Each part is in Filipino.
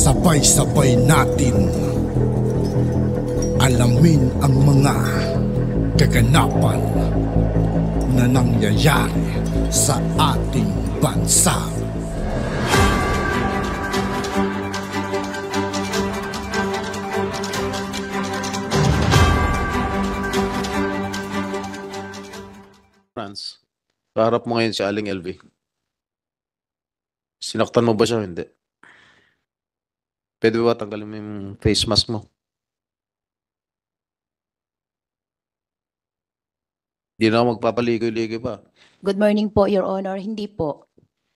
Sabay-sabay natin alamin ang mga kaganapan na nangyayari sa ating bansa. Kaharap mo ngayon si Aling LV. Sinaktan mo ba siya? Hindi. Pwede ba tanggalin mo yung face mask mo? Hindi na ako magpapaligoy-ligoy pa. Good morning po, Your Honor. Hindi po.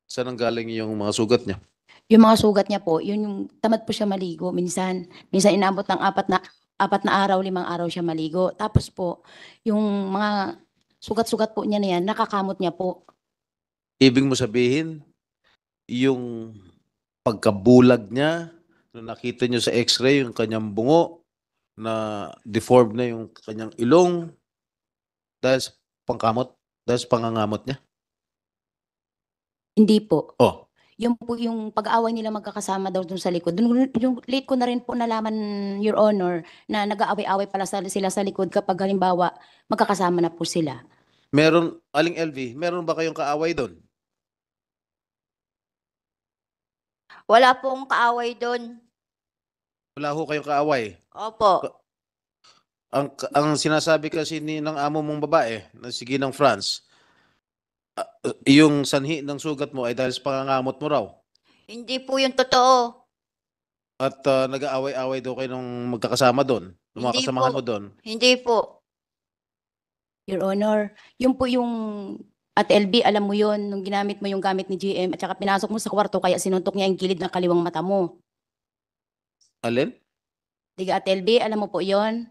Saan ang galing yung mga sugat niya? Yung mga sugat niya po, yun yung tamad po siya maligo. Minsan, minsan inabot ng apat na apat na araw, limang araw siya maligo. Tapos po, yung mga sugat-sugat po niya na yan, nakakamot niya po. Ibig mo sabihin, yung pagkabulag niya, na nakita niyo sa x-ray yung kanyang bungo na deformed na yung kanyang ilong dahil sa pangkamot, dahil sa pangangamot niya? Hindi po. Oh. Yung po yung pag-aaway nila magkakasama daw dun sa likod. Dun, yung late ko na rin po nalaman, Your Honor, na nag-aaway-aaway pala sa, sila sa likod kapag halimbawa magkakasama na po sila. Meron, Aling LV, meron ba kayong kaaway doon? Wala pong kaaway doon. Wala ho kayong kaaway. Opo. Ang, ang sinasabi kasi ni ng amo mong babae na sige Ginang France, ah, eh, yung sanhi ng sugat mo ay dahil sa pangangamot mo raw. Hindi po yung totoo. At ah, nag-aaway-away daw kayo nung magkakasama doon. Nung Hindi po. mo doon. Hindi po. Your Honor, yun po yung at LB, alam mo yon nung ginamit mo yung gamit ni GM at saka pinasok mo sa kwarto kaya sinuntok niya yung gilid ng kaliwang mata mo. Alin? Diga at LB, alam mo po yon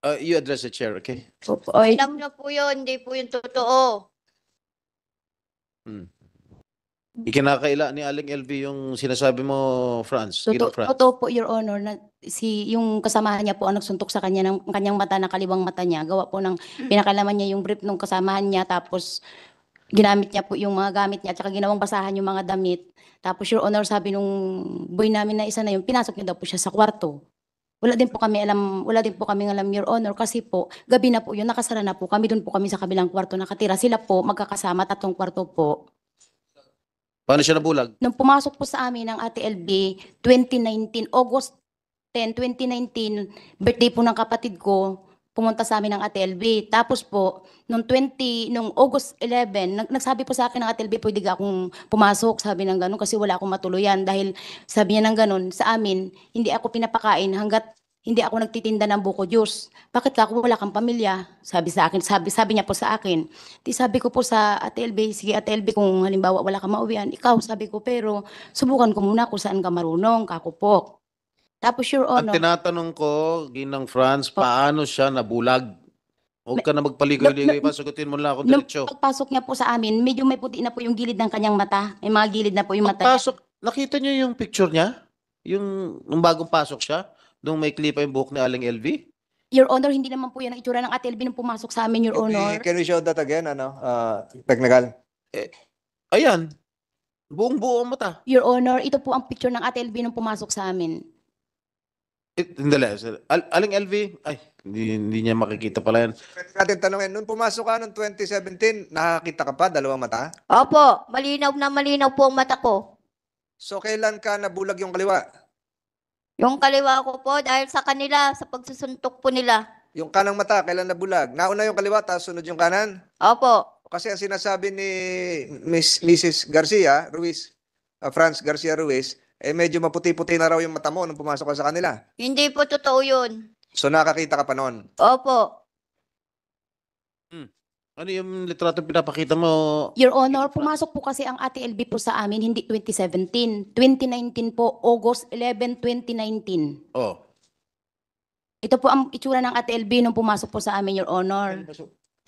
Uh, you address the chair, okay? Opo, Alam niyo po yon hindi po yung totoo. Hmm. Ikinakaila ni Aling LB yung sinasabi mo, Franz. totoo, Franz. totoo po, Your Honor, na si yung kasamahan niya po ang nagsuntok sa kanya ng kanyang mata na kaliwang mata niya. Gawa po ng mm. pinakalaman niya yung brief ng kasamahan niya tapos ginamit niya po yung mga gamit niya at saka ginawang basahan yung mga damit. Tapos your honor sabi nung boy namin na isa na yun, pinasok niya daw po siya sa kwarto. Wala din po kami alam, wala din po kami alam your honor kasi po gabi na po yun, nakasara na po kami doon po kami sa kabilang kwarto nakatira. Sila po magkakasama tatlong kwarto po. Paano siya nabulag? Nung pumasok po sa amin ng ATLB 2019 August 10, 2019, birthday po ng kapatid ko, pumunta sa amin ng ATLB. Tapos po, nung 20, nung August 11, nag nagsabi po sa akin ng ATLB, pwede ka akong pumasok, sabi ng ganun, kasi wala akong matuluyan. Dahil sabi niya ng ganun, sa amin, hindi ako pinapakain hanggat hindi ako nagtitinda ng buko juice. Bakit ka ako wala kang pamilya? Sabi sa akin, sabi, sabi niya po sa akin. Di sabi ko po sa ATLB, sige ATLB, kung halimbawa wala kang mauwian, ikaw, sabi ko, pero subukan ko muna kung saan ka marunong, kakupok. Tapos, Your Honor, Ang tinatanong ko, Ginang Franz, oh. paano siya nabulag? Huwag ka na magpaligoy-ligoy pa, sagutin mo lang ako nung diretsyo. pagpasok niya po sa amin, medyo may puti na po yung gilid ng kanyang mata. May mga gilid na po yung mata. niya. nakita niyo yung picture niya? Yung nung bagong pasok siya, nung may klipa yung buhok ni Aling LV? Your Honor, hindi naman po yan ang itsura ng Ate Elvin nung pumasok sa amin, Your Honor. Can we show that again, ano, uh, technical? Eh, Ayan, buong buo ang mata. Your Honor, ito po ang picture ng Ate Elvin nung pumasok sa amin. Eh, Dali, aling LV? Ay, hindi, hindi niya makikita pala yan. Pwede natin tanongin, nung pumasok ka noong 2017, nakakita ka pa dalawang mata? Opo, malinaw na malinaw po ang mata ko. So, kailan ka nabulag yung kaliwa? Yung kaliwa ko po, dahil sa kanila, sa pagsusuntok po nila. Yung kanang mata, kailan nabulag? Nauna yung kaliwa, tapos sunod yung kanan? Opo. Kasi ang sinasabi ni Miss, Mrs. Garcia, Ruiz, uh, Franz Garcia Ruiz, eh medyo maputi-puti na raw yung mata mo nung pumasok ka sa kanila. Hindi po totoo yun. So nakakita ka pa noon. Opo. Hmm. Ano yung litratong pinapakita mo? Your Honor, pumasok po kasi ang ATLB po sa amin, hindi 2017. 2019 po, August 11, 2019. Oh. Ito po ang itsura ng ATLB nung pumasok po sa amin, Your Honor.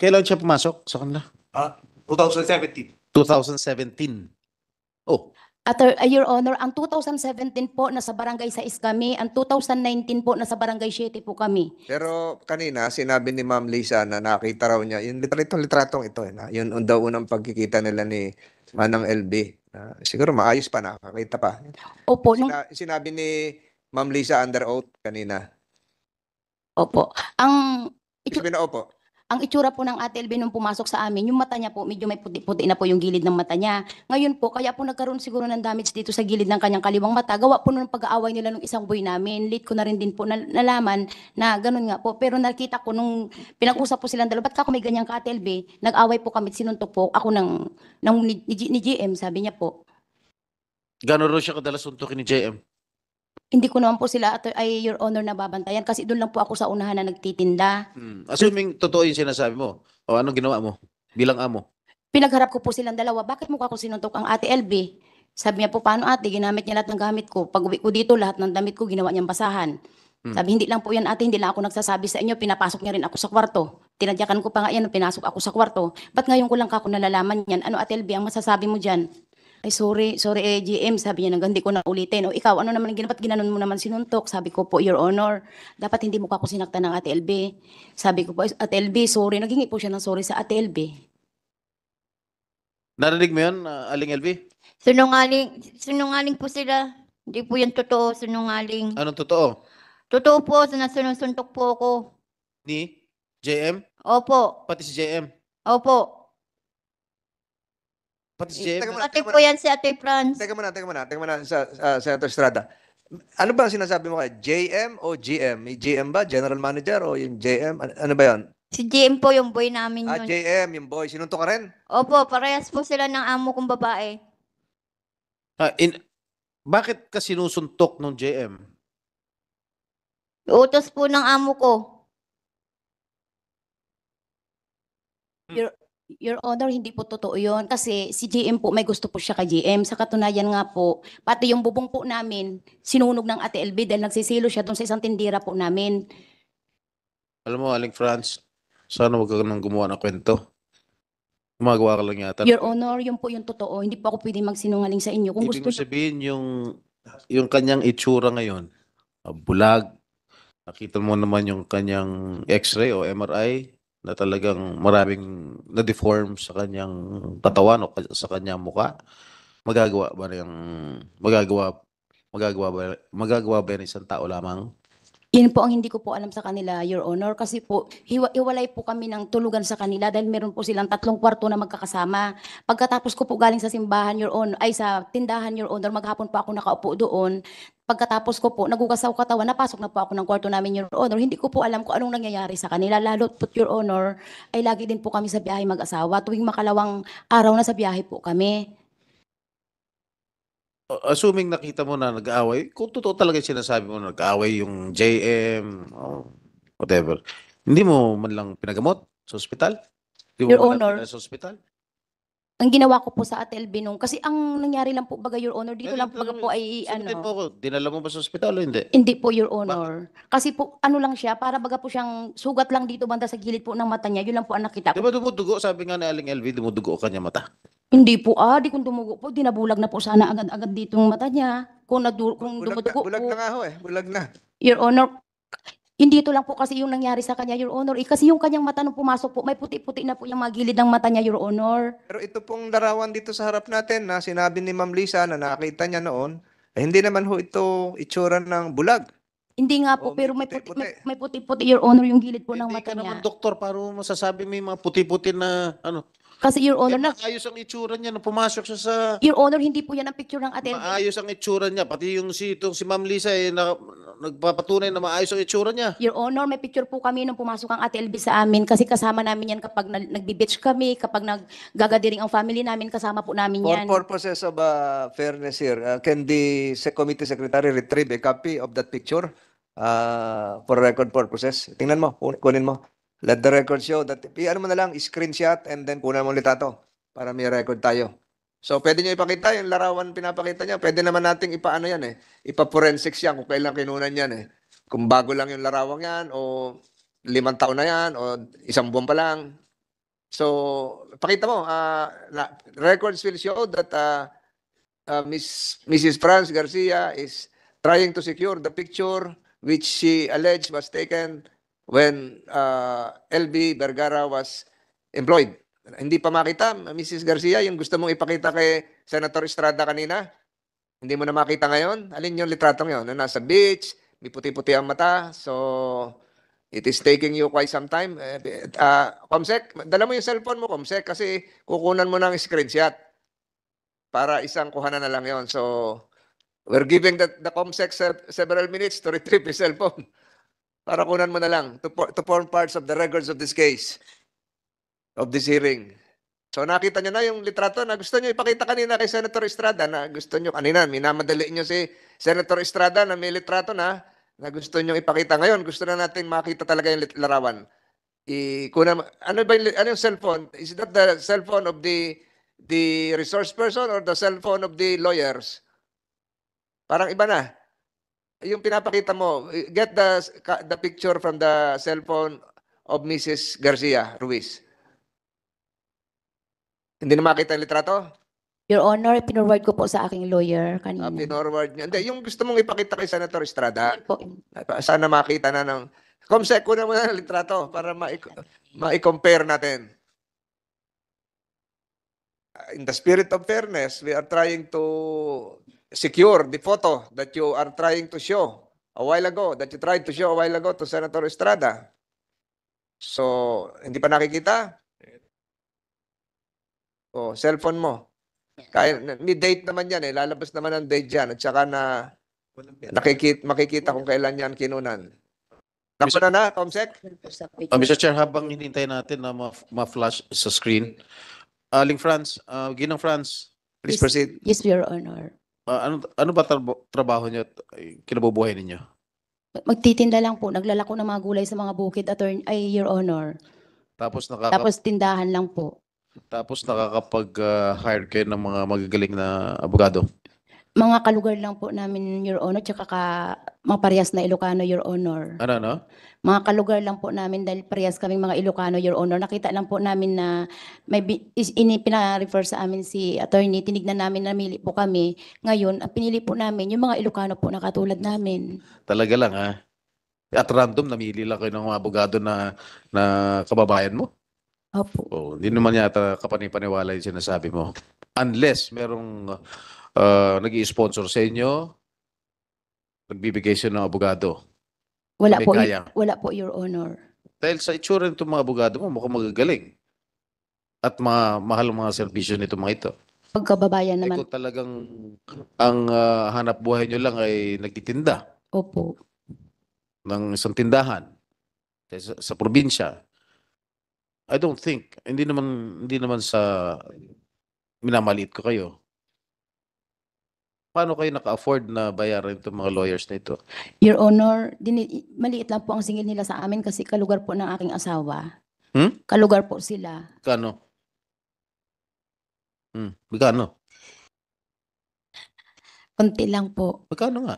Kailan siya pumasok sa kanila? Ah, 2017. 2017. Oh. At uh, Your Honor, ang 2017 po nasa barangay 6 kami, ang 2019 po nasa barangay 7 po kami. Pero kanina sinabi ni Ma'am Lisa na nakita raw niya, yung litrato litratong ito, eh, na, yun daw unang pagkikita nila ni Manang LB. Uh, siguro maayos pa nakakita pa. Opo. Sina- nung... Sinabi ni Ma'am Lisa under oath kanina. Opo. Ang... Sabi na opo ang itsura po ng Ate Elvin nung pumasok sa amin, yung mata niya po, medyo may puti-puti na po yung gilid ng mata niya. Ngayon po, kaya po nagkaroon siguro ng damage dito sa gilid ng kanyang kaliwang mata. Gawa po nung pag-aaway nila nung isang boy namin. Late ko na rin din po nal- nalaman na ganun nga po. Pero nakita ko nung pinag-usap po silang dalawa, ba't ka kung may ganyan ka Ate Elvin? Nag-away po kami, sinuntok po ako ng, ng ni, ni, ni GM, sabi niya po. Gano'n rin siya kadalas suntukin ni JM? Hindi ko naman po sila ay your honor babantayan kasi doon lang po ako sa unahan na nagtitinda. Mm. Assuming totoo yung sinasabi mo, o anong ginawa mo bilang amo? Pinagharap ko po silang dalawa. Bakit mukha ko sinuntok ang ate LB? Sabi niya po, paano ate? Ginamit niya lahat ng gamit ko. Pag uwi ko dito, lahat ng damit ko ginawa niyang basahan. Hmm. Sabi, hindi lang po yan ate, hindi lang ako nagsasabi sa inyo, pinapasok niya rin ako sa kwarto. Tinadyakan ko pa nga yan, pinasok ako sa kwarto. Ba't ngayon ko lang ako nalalaman yan? Ano ate LB, ang masasabi mo dyan? ay sorry, sorry eh, GM, sabi niya, hindi ko na ulitin. O ikaw, ano naman ang ginapat, ginanon mo naman sinuntok? Sabi ko po, Your Honor, dapat hindi mo ako sinaktan ng Ate Sabi ko po, Ate sorry. Nagingi po siya ng sorry sa Ate LB. Narinig mo yun, uh, Aling LB? Sunungaling, sunungaling po sila. Hindi po yan totoo, sunungaling. Anong totoo? Totoo po, sinasunsuntok po ako. Ni? JM? Opo. Pati si JM? Opo. Pati si eh, Teka muna, Pati teka po muna. yan si Ate Franz. Teka muna, teka muna, teka muna, sa, sa- Senator Estrada. Ano ba ang sinasabi mo kay JM o GM? May GM ba? General Manager o yung JM? Ano, ba yun? Si JM po yung boy namin Ah, yun. JM, yung boy. Sinunto ka rin? Opo, parehas po sila ng amo kong babae. Ah, in, bakit ka sinusuntok nung JM? Utos po ng amo ko. Your, Your Honor, hindi po totoo yun. Kasi si GM po, may gusto po siya kay GM. Sa katunayan nga po, pati yung bubong po namin, sinunog ng Ate LB dahil nagsisilo siya doon sa isang tindira po namin. Alam mo, Aling Franz, sana huwag ka nang gumawa ng kwento. Gumagawa ka lang yata. Your Honor, yun po yung totoo. Hindi po ako pwede magsinungaling sa inyo. Kung Ibig gusto mo sabihin yung, yung kanyang itsura ngayon, ah, bulag, nakita mo naman yung kanyang x-ray o MRI, na talagang maraming na-deform sa kanyang katawan o sa kanyang muka, magagawa ba ng magagawa magagawa ba magagawa ba ng isang tao lamang yun po ang hindi ko po alam sa kanila, Your Honor, kasi po hiwa, po kami ng tulugan sa kanila dahil meron po silang tatlong kwarto na magkakasama. Pagkatapos ko po galing sa simbahan, Your Honor, ay sa tindahan, Your Honor, maghapon pa ako nakaupo doon. Pagkatapos ko po, nagugas ako katawan, napasok na po ako ng kwarto namin, Your Honor. Hindi ko po alam kung anong nangyayari sa kanila. Lalo po, Your Honor, ay lagi din po kami sa biyahe mag-asawa. Tuwing makalawang araw na sa biyahe po kami assuming nakita mo na nag-aaway, kung totoo talaga yung sinasabi mo na nag-aaway yung JM, o oh, whatever, hindi mo man lang pinagamot sa ospital? Hindi Your mo Honor. sa ospital? ang ginawa ko po sa Atel Binong kasi ang nangyari lang po, baga Your Honor, dito ano lang po, baga po ay, ano, po ako. Dinala mo ba sa ospital o hindi? hindi po Your Honor. Kasi po, ano lang siya, para baga po siyang sugat lang dito banda sa gilid po ng mata niya, yun lang po ang nakita ko. ba dumudugo? Sabi nga ni Aling LV, dumudugo kanya mata. Hindi po, ah, di kung dumugo po, dinabulag na po sana agad-agad dito yung mata niya. Kung, nadu- kung Bulag na, dumudugo bulag na nga ho eh. Bulag na. Your Honor, hindi ito lang po kasi yung nangyari sa kanya, Your Honor. Eh, kasi yung kanyang mata nung pumasok po, may puti-puti na po yung mga gilid ng mata niya, Your Honor. Pero ito pong larawan dito sa harap natin na sinabi ni Ma'am Lisa na nakita niya noon, eh, hindi naman ho ito itsura ng bulag. Hindi nga po, Oh, pero may puti-puti. may, may puti-puti, Your Honor, yung gilid po ng Hindi mata ka niya. naman doktor, paano mo masasabi may mga puti-puti na ano? Kasi Your Honor, na, ayos ang itsura niya nung pumasok siya sa... Your Honor, hindi po yan ang picture ng attendee. Maayos ang itsura niya. Pati yung si, itong, si Ma'am Lisa, eh, na, nagpapatunay na maayos ang itsura niya. Your Honor, may picture po kami nung pumasok ang Atelbi sa amin kasi kasama namin yan kapag na, nagbe-beach kami, kapag naggagadiring ang family namin, kasama po namin 'yan. For purposes of uh, fairness here, uh, can the se- committee secretary retrieve a copy of that picture uh, for record purposes? Tingnan mo, kunin mo. Let the record show that, ano mo na lang, screenshot and then kunan mo ulit ito para may record tayo. So, pwede nyo ipakita yung larawan pinapakita niya. Pwede naman nating ipaano yan eh. ipa yan kung kailan kinunan yan eh. Kung bago lang yung larawang yan o limang taon na yan o isang buwan pa lang. So, pakita mo. Uh, records will show that uh, uh, Miss, Mrs. Franz Garcia is trying to secure the picture which she alleged was taken when uh, LB Vergara was employed. Hindi pa makita, Mrs. Garcia, yung gusto mong ipakita kay Senator Estrada kanina, hindi mo na makita ngayon. Alin yung litratong yun? Na ano, nasa beach, may puti-puti ang mata. So, it is taking you quite some time. Uh, Comsec, dala mo yung cellphone mo, Comsec, kasi kukunan mo ng screenshot para isang kuhanan na lang yon So, we're giving the, the Comsec several minutes to retrieve his cellphone para kunan mo na lang to, to form parts of the records of this case, of this hearing. So nakita niyo na yung litrato na gusto niyo ipakita kanina kay Senator Estrada na gusto niyo kanina, minamadali niyo si Senator Estrada na may litrato na na gusto niyo ipakita ngayon. Gusto na natin makita talaga yung larawan. I kuna ano ba yung, ano yung cellphone? Is that the cellphone of the the resource person or the cellphone of the lawyers? Parang iba na yung pinapakita mo, get the the picture from the cellphone of Mrs. Garcia Ruiz. Hindi na makita ang litrato? Your Honor, pinorward ko po sa aking lawyer kanina. Ah, pinorward niya. Hindi, yung gusto mong ipakita kay Senator Estrada. Sana makita na ng... Comsec, kunan mo na ang litrato para ma-compare ma natin. Ah, in the spirit of fairness, we are trying to secure the photo that you are trying to show a while ago, that you tried to show a while ago to Senator Estrada. So, hindi pa nakikita? O, oh, cellphone mo. Kaya, may date naman yan eh. Lalabas naman ang date dyan. At saka na nakikita, makikita kung kailan yan kinunan. Tapos na na, Comsec? Uh, Mr. Chair, habang hinihintay natin na ma-flash ma sa screen, Aling uh, France, uh, Ginang France, please, yes, proceed. Yes, Your Honor. Ah, ano ano ba trabo- trabaho niyo at ay, kinabubuhay ninyo? Magtitinda lang po, naglalako ng mga gulay sa mga bukid, attorney, ay, Your Honor. Tapos nakaka Tapos tindahan lang po. tapos nakakapag ah, hire kayo ng mga magagaling na abogado. Mga kalugar lang po namin, Your Honor, tsaka ka, mga parehas na Ilocano, Your Honor. Ano, no? Mga kalugar lang po namin dahil parehas kaming mga Ilocano, Your Honor. Nakita lang po namin na may bi- is, ini, pina sa amin si attorney. Tinignan namin, namili po kami. Ngayon, pinili po namin, yung mga Ilocano po na katulad namin. Talaga lang, ha? At random, namili lang kayo ng mga abogado na, na kababayan mo? Opo. Oh, hindi naman yata kapanipaniwala yung sinasabi mo. Unless merong uh, ah, nag sponsor sa inyo? Nagbibigay siya ng abogado? Wala po, kaya. wala po, Your Honor. Dahil sa itsura nitong mga abogado mo, mukhang magagaling. At ma mahal ang mga serbisyo nito mga ito. Pagkababayan naman. Ay kung talagang ang uh, hanap buhay nyo lang ay nagtitinda. Opo. Ng isang tindahan sa, sa probinsya. I don't think, hindi naman, hindi naman sa minamaliit ko kayo. Paano kayo naka-afford na bayaran itong mga lawyers na ito? Your Honor, din, maliit lang po ang singil nila sa amin kasi kalugar po ng aking asawa. Hmm? Kalugar po sila. Kano? Hmm, magkano? Kunti lang po. Magkano nga?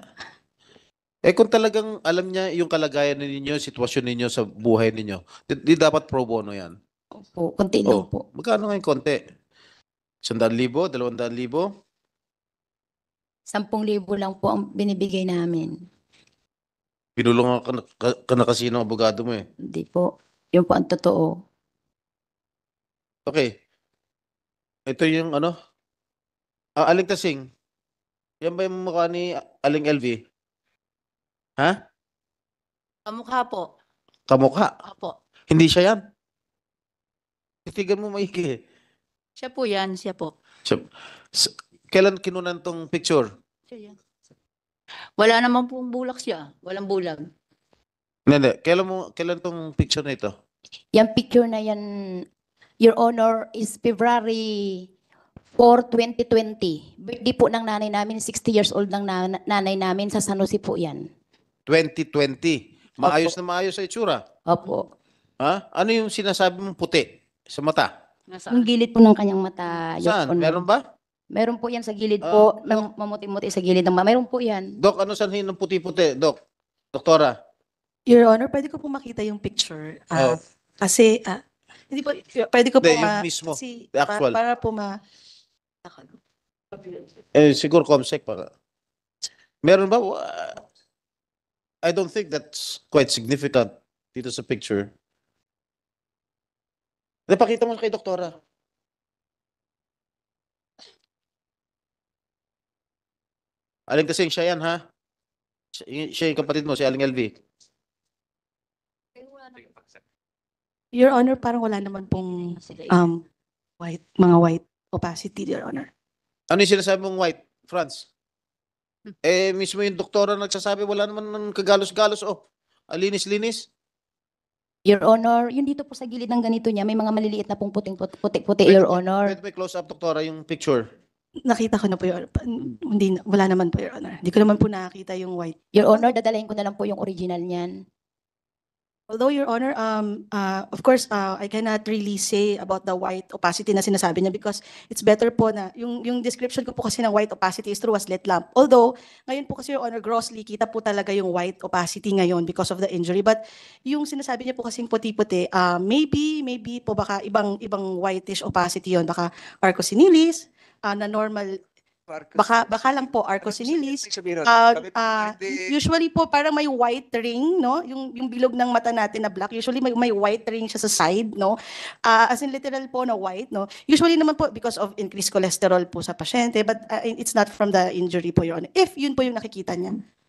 Eh kung talagang alam niya yung kalagayan ninyo, sitwasyon ninyo sa buhay ninyo, di, di dapat pro bono yan. Opo, kunti lang Oh, po. magkano nga yung konti? 100,000? 200,000? Sampung libo lang po ang binibigay namin. Pinulungan ka, na- ka, ka na kasi ng abogado mo eh. Hindi po. Yun po ang totoo. Okay. Ito yung ano? Ah, Aling Tasing. Yan ba yung mukha ni Aling LV? Ha? Kamukha po. Kamukha. Opo. Hindi siya yan. Titigan mo maigi. Siya po yan, siya po. S- Kailan kinunan tong picture? Siya. Wala naman pong bulak siya. Walang bulag. Nene, hindi. Kailan, mo, kailan tong picture na ito? Yung picture na yan, Your Honor, is February 4, 2020. Birthday po ng nanay namin, 60 years old ng nanay namin sa San Jose po yan. 2020. Maayos Opo. na maayos sa itsura. Opo. Ha? Ano yung sinasabi mong puti sa mata? Nasaan? Ang gilid po ng kanyang mata, Your Saan? Meron ba? Meron po yan sa gilid ah, po, ng mamuti-muti sa gilid ng ma- Meron po yan. Dok, ano sanhin ng puti-puti, Dok? Doktora? Your Honor, pwede ko po makita yung picture. Ah, Oh. Kasi, ah, hindi po, pwede ko po Hindi, yung ma... mismo, kasi the pa- actual. para po ma... Eh, siguro ComSec pa. Meron ba? Wa- I don't think that's quite significant dito sa picture. Napakita mo kay Doktora. Aling kasing siya yan, ha? Siya yung kapatid mo, si Aling LV. Your Honor, parang wala naman pong um, white, mga white opacity, Your Honor. Ano yung sinasabi mong white, Franz? Hmm. Eh, mismo yung doktora nagsasabi, wala naman ng kagalos-galos, oh. Alinis-linis. Ah, Your Honor, yung dito po sa gilid ng ganito niya, may mga maliliit na pong puting-puti, Wait, Your Honor. Pwede may close up, doktora, yung picture. Nakita ko na po, Your Honor. Hindi, wala naman po, Your Honor. Hindi ko naman po nakakita yung white. Your Honor, dadalhin ko na lang po yung original niyan. Although, Your Honor, um, uh, of course, uh, I cannot really say about the white opacity na sinasabi niya because it's better po na, yung, yung description ko po kasi ng white opacity is through a slit lamp. Although, ngayon po kasi, Your Honor, grossly, kita po talaga yung white opacity ngayon because of the injury. But yung sinasabi niya po kasi puti-puti, uh, maybe, maybe po baka ibang, ibang whitish opacity yon Baka arcosinilis, uh, na normal Baka, baka lang po, Arcos sinilis. Uh, uh, usually po, parang may white ring, no? Yung, yung bilog ng mata natin na black, usually may, may white ring siya sa side, no? Uh, as in literal po na white, no? Usually naman po, because of increased cholesterol po sa pasyente, but uh, it's not from the injury po, yon If yun po yung nakikita niya.